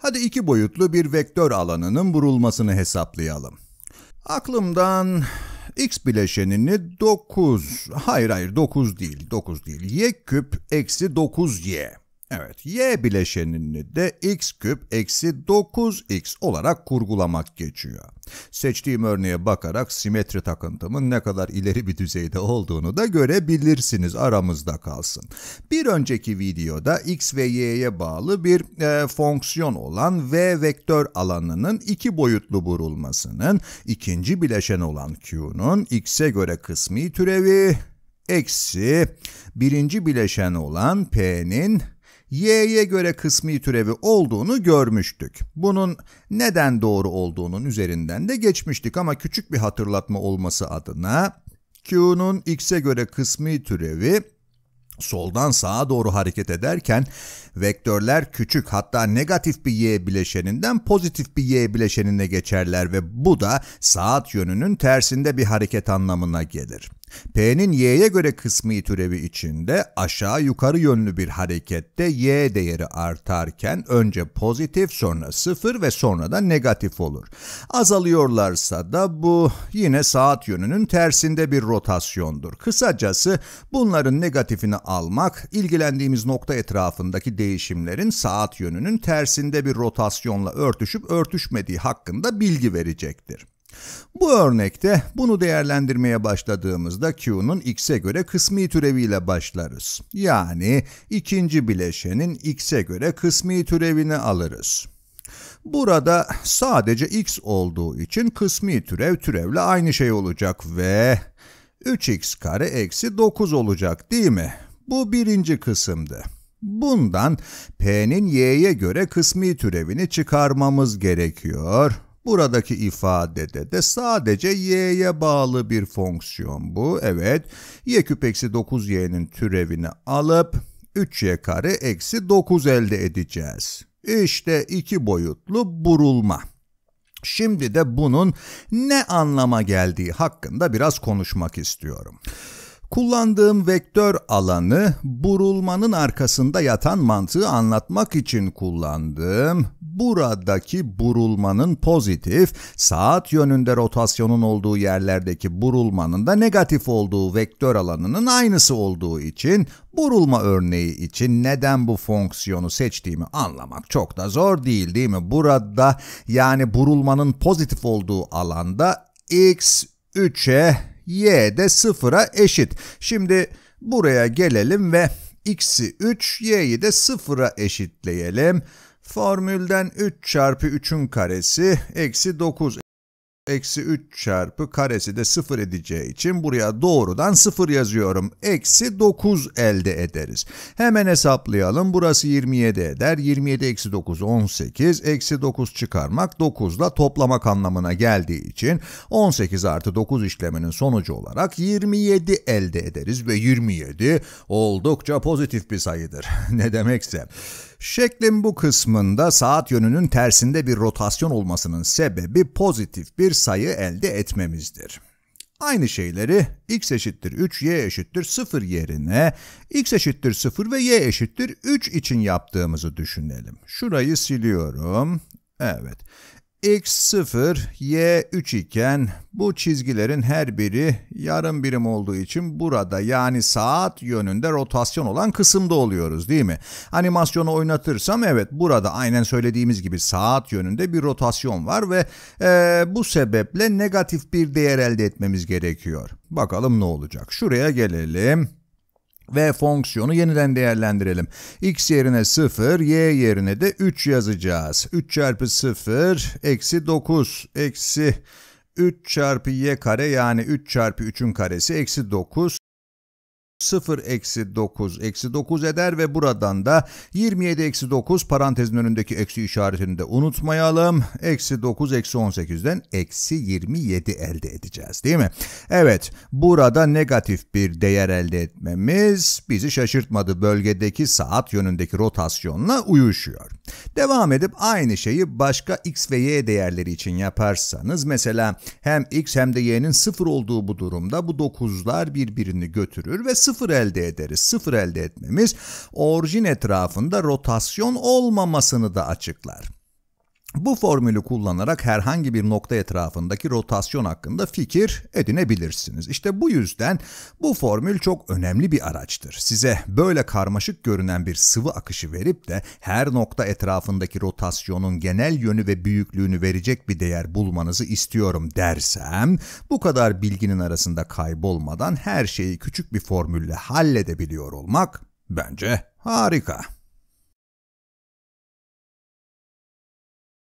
Hadi iki boyutlu bir vektör alanının vurulmasını hesaplayalım. Aklımdan x bileşenini 9, hayır hayır 9 değil, 9 değil, y küp eksi 9y Evet, y bileşenini de x küp eksi 9x olarak kurgulamak geçiyor. Seçtiğim örneğe bakarak simetri takıntımın ne kadar ileri bir düzeyde olduğunu da görebilirsiniz aramızda kalsın. Bir önceki videoda x ve y'ye bağlı bir e, fonksiyon olan v vektör alanının iki boyutlu burulmasının, ikinci bileşen olan q'nun x'e göre kısmi türevi, eksi birinci bileşen olan p'nin y'ye göre kısmi türevi olduğunu görmüştük. Bunun neden doğru olduğunun üzerinden de geçmiştik ama küçük bir hatırlatma olması adına Q'nun x'e göre kısmi türevi soldan sağa doğru hareket ederken vektörler küçük hatta negatif bir y bileşeninden pozitif bir y bileşenine geçerler ve bu da saat yönünün tersinde bir hareket anlamına gelir. P'nin y'ye göre kısmi türevi içinde aşağı yukarı yönlü bir harekette y değeri artarken önce pozitif sonra sıfır ve sonra da negatif olur. Azalıyorlarsa da bu yine saat yönünün tersinde bir rotasyondur. Kısacası bunların negatifini almak ilgilendiğimiz nokta etrafındaki değişimlerin saat yönünün tersinde bir rotasyonla örtüşüp örtüşmediği hakkında bilgi verecektir. Bu örnekte bunu değerlendirmeye başladığımızda Q'nun x'e göre kısmi türeviyle başlarız. Yani ikinci bileşenin x'e göre kısmi türevini alırız. Burada sadece x olduğu için kısmi türev türevle aynı şey olacak ve 3x kare eksi 9 olacak değil mi? Bu birinci kısımdı. Bundan p'nin y'ye göre kısmi türevini çıkarmamız gerekiyor. Buradaki ifadede de sadece y'ye bağlı bir fonksiyon bu. Evet y küp eksi 9y'nin türevini alıp 3y kare eksi 9 elde edeceğiz. İşte iki boyutlu burulma. Şimdi de bunun ne anlama geldiği hakkında biraz konuşmak istiyorum. Kullandığım vektör alanı burulmanın arkasında yatan mantığı anlatmak için kullandığım buradaki burulmanın pozitif, saat yönünde rotasyonun olduğu yerlerdeki burulmanın da negatif olduğu vektör alanının aynısı olduğu için burulma örneği için neden bu fonksiyonu seçtiğimi anlamak çok da zor değil değil mi? Burada yani burulmanın pozitif olduğu alanda x 3'e y de 0'a eşit. Şimdi buraya gelelim ve x'i 3, y'yi de 0'a eşitleyelim. Formülden 3 çarpı 3'ün karesi eksi 9 eksi 3 çarpı karesi de 0 edeceği için buraya doğrudan 0 yazıyorum. Eksi 9 elde ederiz. Hemen hesaplayalım. Burası 27 eder. 27 eksi 9 18. Eksi 9 çıkarmak 9 ile toplamak anlamına geldiği için 18 artı 9 işleminin sonucu olarak 27 elde ederiz ve 27 oldukça pozitif bir sayıdır. ne demekse. Şeklin bu kısmında saat yönünün tersinde bir rotasyon olmasının sebebi pozitif bir sayı elde etmemizdir. Aynı şeyleri x eşittir 3, y eşittir 0 yerine x eşittir 0 ve y eşittir 3 için yaptığımızı düşünelim. Şurayı siliyorum. Evet x0, y3 iken bu çizgilerin her biri yarım birim olduğu için burada yani saat yönünde rotasyon olan kısımda oluyoruz değil mi? Animasyonu oynatırsam evet burada aynen söylediğimiz gibi saat yönünde bir rotasyon var ve e, bu sebeple negatif bir değer elde etmemiz gerekiyor. Bakalım ne olacak? Şuraya gelelim ve fonksiyonu yeniden değerlendirelim. x yerine 0, y yerine de 3 yazacağız. 3 çarpı 0, eksi 9, eksi 3 çarpı y kare yani 3 çarpı 3'ün karesi eksi 9 0 eksi 9 eksi 9 eder ve buradan da 27 eksi 9 parantezin önündeki eksi işaretini de unutmayalım. Eksi 9 eksi 18'den eksi 27 elde edeceğiz değil mi? Evet burada negatif bir değer elde etmemiz bizi şaşırtmadı. Bölgedeki saat yönündeki rotasyonla uyuşuyor. Devam edip aynı şeyi başka x ve y değerleri için yaparsanız mesela hem x hem de y'nin 0 olduğu bu durumda bu 9'lar birbirini götürür ve 0 elde ederiz. 0 elde etmemiz orijin etrafında rotasyon olmamasını da açıklar. Bu formülü kullanarak herhangi bir nokta etrafındaki rotasyon hakkında fikir edinebilirsiniz. İşte bu yüzden bu formül çok önemli bir araçtır. Size böyle karmaşık görünen bir sıvı akışı verip de her nokta etrafındaki rotasyonun genel yönü ve büyüklüğünü verecek bir değer bulmanızı istiyorum dersem, bu kadar bilginin arasında kaybolmadan her şeyi küçük bir formülle halledebiliyor olmak bence harika.